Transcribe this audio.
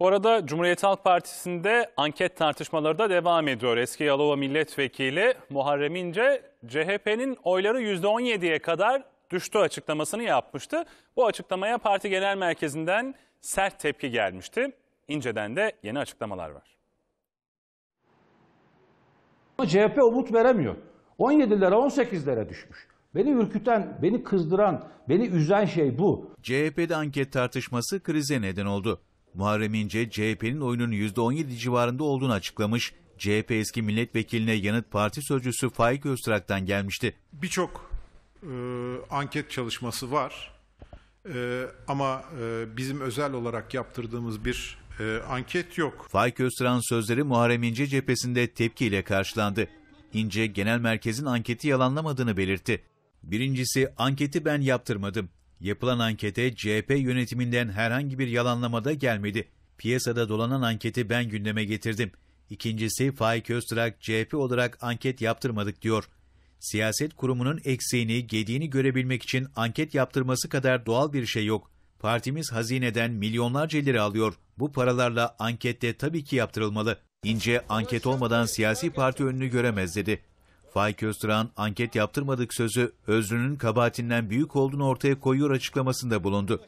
Bu arada Cumhuriyet Halk Partisi'nde anket tartışmaları da devam ediyor. Eski Yalova Milletvekili Muharrem İnce, CHP'nin oyları %17'ye kadar düştü açıklamasını yapmıştı. Bu açıklamaya parti genel merkezinden sert tepki gelmişti. İnce'den de yeni açıklamalar var. CHP umut veremiyor. 17'lere 18'lere düşmüş. Beni ürküten, beni kızdıran, beni üzen şey bu. CHP'de anket tartışması krize neden oldu. Muharrem İnce, CHP'nin oyunun %17 civarında olduğunu açıklamış, CHP eski milletvekiline yanıt parti sözcüsü Faik Öztrak'tan gelmişti. Birçok e, anket çalışması var e, ama e, bizim özel olarak yaptırdığımız bir e, anket yok. Faik Öztrak'ın sözleri Muharrem İnce cephesinde tepkiyle karşılandı. İnce genel merkezin anketi yalanlamadığını belirtti. Birincisi anketi ben yaptırmadım. Yapılan ankete CHP yönetiminden herhangi bir yalanlamada gelmedi. Piyasada dolanan anketi ben gündeme getirdim. İkincisi Faik Öztürk CHP olarak anket yaptırmadık diyor. Siyaset kurumunun eksiğini, gediğini görebilmek için anket yaptırması kadar doğal bir şey yok. Partimiz hazineden milyonlarca lira alıyor. Bu paralarla ankette tabii ki yaptırılmalı. İnce anket olmadan siyasi parti önünü göremez dedi. Faik Öztürk'ün anket yaptırmadık sözü Özlü'nün kabahatinden büyük olduğunu ortaya koyuyor açıklamasında bulundu.